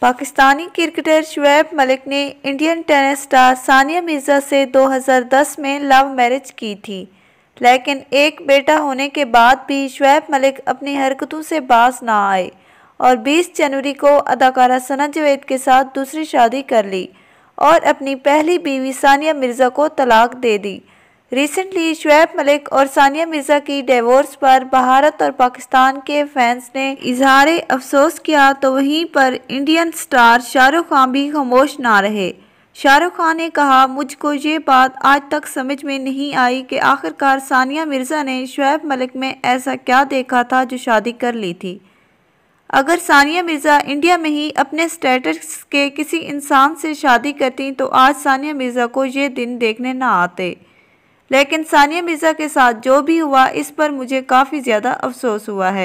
Pakistani cricketer Shoaib Malik ने Indian tennis star Sania Mirza से 2010 में लव मैरिज की थी लेकिन एक बेटा होने के बाद भी शुएब मलिक अपनी हरकतों से बास ना आए और 20 जनवरी को अदाकारा सना जवेद के साथ दूसरी शादी कर ली और अपनी पहली बीवी सानिया मिर्ज़ा को तलाक दे दी रिसेंटली शुएब मलिक और सानिया मिर्जा की डिवोर्स पर भारत और पाकिस्तान के फैंस ने इजहार अफसोस किया तो वहीं पर इंडियन स्टार शाहरुख खान भी खामोश ना रहे शाहरुख खान ने कहा मुझको ये बात आज तक समझ में नहीं आई कि आखिरकार सानिया मिर्ज़ा ने शुएब मलिक में ऐसा क्या देखा था जो शादी कर ली थी अगर सानिया मिर्ज़ा इंडिया में ही अपने स्टेटस के किसी इंसान से शादी करती तो आज सानिया मिर्ज़ा को ये दिन देखने ना आते लेकिन सानिया मिर्ज़ा के साथ जो भी हुआ इस पर मुझे काफ़ी ज़्यादा अफसोस हुआ है